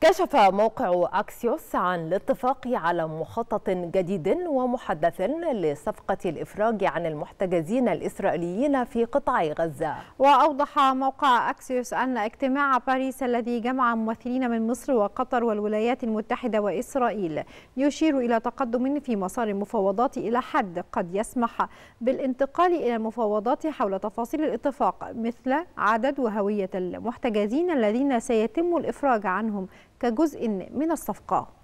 كشف موقع أكسيوس عن الاتفاق على مخطط جديد ومحدث لصفقة الإفراج عن المحتجزين الإسرائيليين في قطاع غزة وأوضح موقع أكسيوس أن اجتماع باريس الذي جمع ممثلين من مصر وقطر والولايات المتحدة وإسرائيل يشير إلى تقدم في مسار المفاوضات إلى حد قد يسمح بالانتقال إلى المفاوضات حول تفاصيل الاتفاق مثل عدد وهوية المحتجزين الذين سيتم الإفراج عنهم كجزء من الصفقة